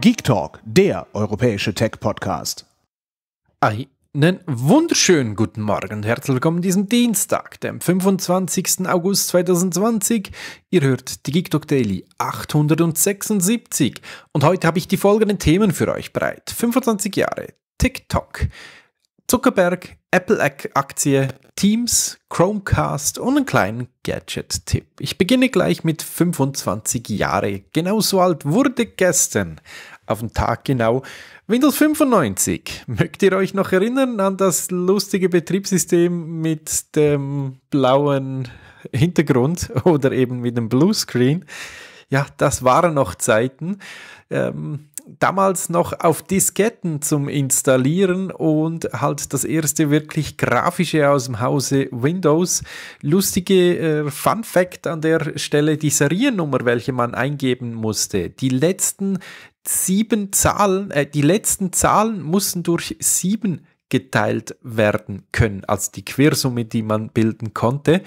Geek Talk, der europäische Tech-Podcast. Einen wunderschönen guten Morgen und herzlich willkommen diesem Dienstag, dem 25. August 2020. Ihr hört die Geek Talk Daily 876 und heute habe ich die folgenden Themen für euch bereit. 25 Jahre TikTok, Zuckerberg, Apple-Aktie, Teams, Chromecast und einen kleinen Gadget-Tipp. Ich beginne gleich mit 25 Jahre. Genauso alt wurde gestern, auf den Tag genau, Windows 95. Mögt ihr euch noch erinnern an das lustige Betriebssystem mit dem blauen Hintergrund oder eben mit dem Bluescreen? Ja, das waren noch Zeiten. Ähm, damals noch auf Disketten zum Installieren und halt das erste wirklich grafische aus dem Hause Windows. Lustige äh, Fun Fact an der Stelle, die Seriennummer, welche man eingeben musste. Die letzten sieben Zahlen, äh, die letzten Zahlen mussten durch sieben geteilt werden können, als die Quersumme, die man bilden konnte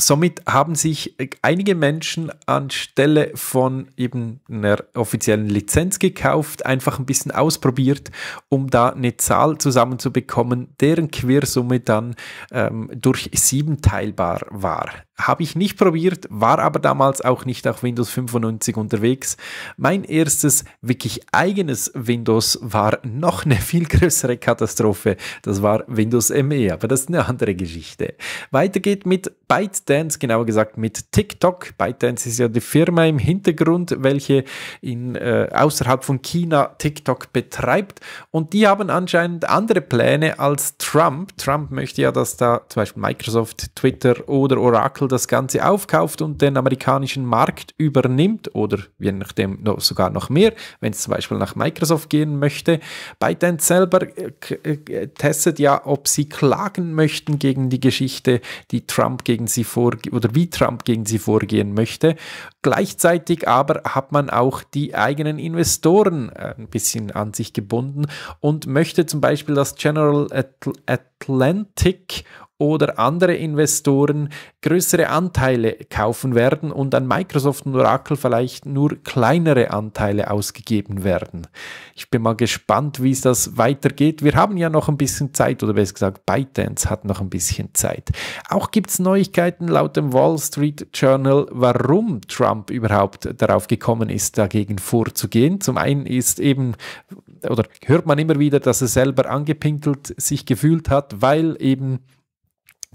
somit haben sich äh, einige Menschen anstelle von eben einer offiziellen Lizenz gekauft, einfach ein bisschen ausprobiert, um da eine Zahl zusammenzubekommen, deren Quersumme dann ähm, durch sieben teilbar war. Habe ich nicht probiert, war aber damals auch nicht auf Windows 95 unterwegs. Mein erstes wirklich eigenes Windows war noch eine viel größere Katastrophe. Das war Windows ME, aber das ist eine andere Geschichte. Weiter geht mit ByteDance, genauer gesagt mit TikTok. ByteDance ist ja die Firma im Hintergrund, welche in, äh, außerhalb von China TikTok betreibt. Und die haben anscheinend andere Pläne als Trump. Trump möchte ja, dass da zum Beispiel Microsoft, Twitter oder Oracle das Ganze aufkauft und den amerikanischen Markt übernimmt oder je nachdem noch, sogar noch mehr, wenn es zum Beispiel nach Microsoft gehen möchte. ByteDance selber äh, äh, testet ja, ob sie klagen möchten gegen die Geschichte, die Trump gegen sie vor oder wie Trump gegen sie vorgehen möchte. Gleichzeitig aber hat man auch die eigenen Investoren äh, ein bisschen an sich gebunden und möchte zum Beispiel, dass General Atl At Atlantic oder andere Investoren größere Anteile kaufen werden und an Microsoft und Oracle vielleicht nur kleinere Anteile ausgegeben werden. Ich bin mal gespannt, wie es das weitergeht. Wir haben ja noch ein bisschen Zeit oder besser gesagt, ByteDance hat noch ein bisschen Zeit. Auch gibt es Neuigkeiten laut dem Wall Street Journal, warum Trump überhaupt darauf gekommen ist, dagegen vorzugehen. Zum einen ist eben oder hört man immer wieder, dass er selber angepinkelt sich gefühlt hat, weil eben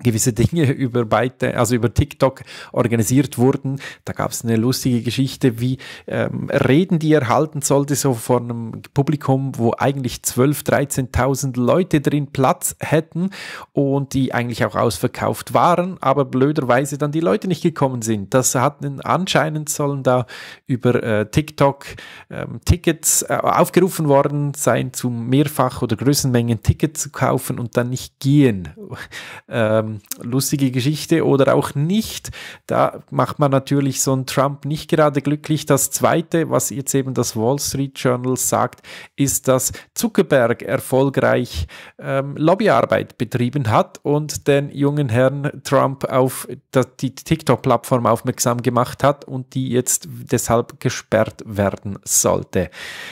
gewisse Dinge über Byte, also über TikTok organisiert wurden. Da gab es eine lustige Geschichte, wie ähm, Reden, die er halten sollte, so vor einem Publikum, wo eigentlich 12.000, 13.000 Leute drin Platz hätten und die eigentlich auch ausverkauft waren, aber blöderweise dann die Leute nicht gekommen sind. Das hatten anscheinend sollen da über äh, TikTok ähm, Tickets äh, aufgerufen worden sein, zu mehrfach oder Größenmengen Tickets zu kaufen und dann nicht gehen. ähm, ähm, lustige Geschichte oder auch nicht. Da macht man natürlich so einen Trump nicht gerade glücklich. Das Zweite, was jetzt eben das Wall Street Journal sagt, ist, dass Zuckerberg erfolgreich ähm, Lobbyarbeit betrieben hat und den jungen Herrn Trump auf die TikTok-Plattform aufmerksam gemacht hat und die jetzt deshalb gesperrt werden sollte.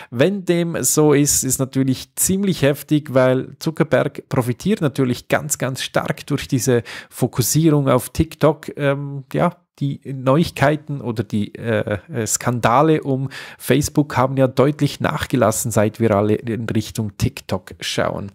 Wenn dem so ist, ist natürlich ziemlich heftig, weil Zuckerberg profitiert natürlich ganz, ganz stark durch diese diese Fokussierung auf TikTok, ähm, ja, die Neuigkeiten oder die äh, äh, Skandale um Facebook haben ja deutlich nachgelassen, seit wir alle in Richtung TikTok schauen.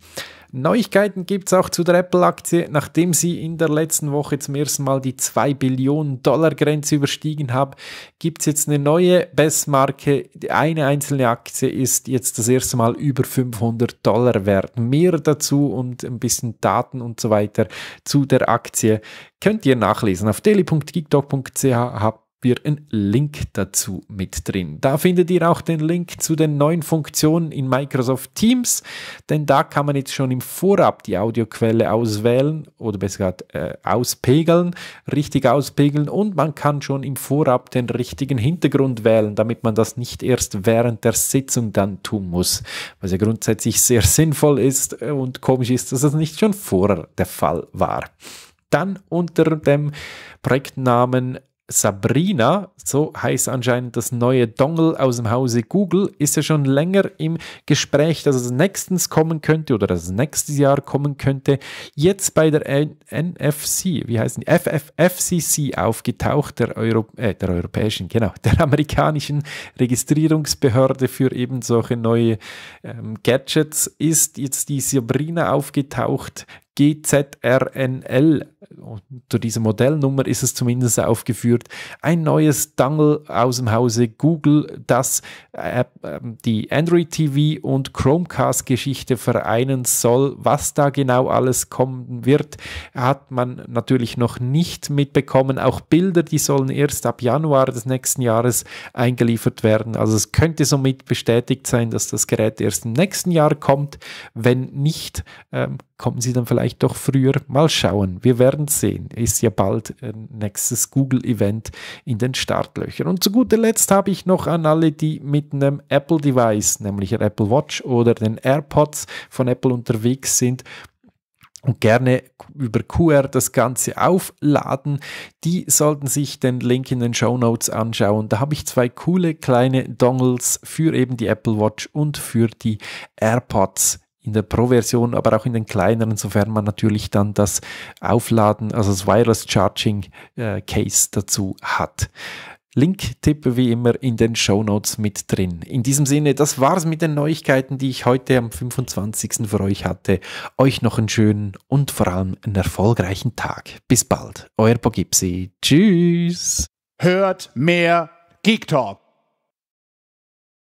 Neuigkeiten gibt es auch zu der Apple-Aktie. Nachdem sie in der letzten Woche zum ersten Mal die 2 Billionen Dollar Grenze überstiegen hat, gibt es jetzt eine neue Bestmarke. Eine einzelne Aktie ist jetzt das erste Mal über 500 Dollar wert. Mehr dazu und ein bisschen Daten und so weiter zu der Aktie könnt ihr nachlesen. Auf daily.geekdog.ch habt wir einen Link dazu mit drin. Da findet ihr auch den Link zu den neuen Funktionen in Microsoft Teams, denn da kann man jetzt schon im Vorab die Audioquelle auswählen oder besser gesagt äh, auspegeln, richtig auspegeln und man kann schon im Vorab den richtigen Hintergrund wählen, damit man das nicht erst während der Sitzung dann tun muss, was ja grundsätzlich sehr sinnvoll ist äh, und komisch ist, dass das nicht schon vorher der Fall war dann unter dem Projektnamen Sabrina, so heißt anscheinend das neue Dongle aus dem Hause Google, ist ja schon länger im Gespräch, dass es nächstens kommen könnte oder dass es nächstes Jahr kommen könnte. Jetzt bei der NFC, wie heißt die? FF, FCC aufgetaucht, der, Euro, äh, der europäischen, genau, der amerikanischen Registrierungsbehörde für eben solche neue ähm, Gadgets, ist jetzt die Sabrina aufgetaucht, GZRNL, unter dieser Modellnummer ist es zumindest aufgeführt, ein neues Dangle aus dem Hause Google, das äh, ähm, die Android TV und Chromecast Geschichte vereinen soll. Was da genau alles kommen wird, hat man natürlich noch nicht mitbekommen. Auch Bilder, die sollen erst ab Januar des nächsten Jahres eingeliefert werden. Also es könnte somit bestätigt sein, dass das Gerät erst im nächsten Jahr kommt. Wenn nicht, ähm, kommen sie dann vielleicht doch früher. Mal schauen, wir werden sehen. Ist ja bald äh, nächstes Google-Event in den Startlöchern. Und zu guter Letzt habe ich noch an alle, die mit einem Apple-Device, nämlich der Apple Watch oder den AirPods von Apple unterwegs sind, und gerne über QR das Ganze aufladen, die sollten sich den Link in den Show Notes anschauen. Da habe ich zwei coole kleine Dongles für eben die Apple Watch und für die AirPods in der Pro-Version, aber auch in den kleineren, sofern man natürlich dann das Aufladen, also das Wireless Charging äh, Case dazu hat. Link-Tipp wie immer in den Show Notes mit drin. In diesem Sinne, das war's mit den Neuigkeiten, die ich heute am 25. für euch hatte. Euch noch einen schönen und vor allem einen erfolgreichen Tag. Bis bald, euer Pogipsi. Tschüss. Hört mehr Geek Talk.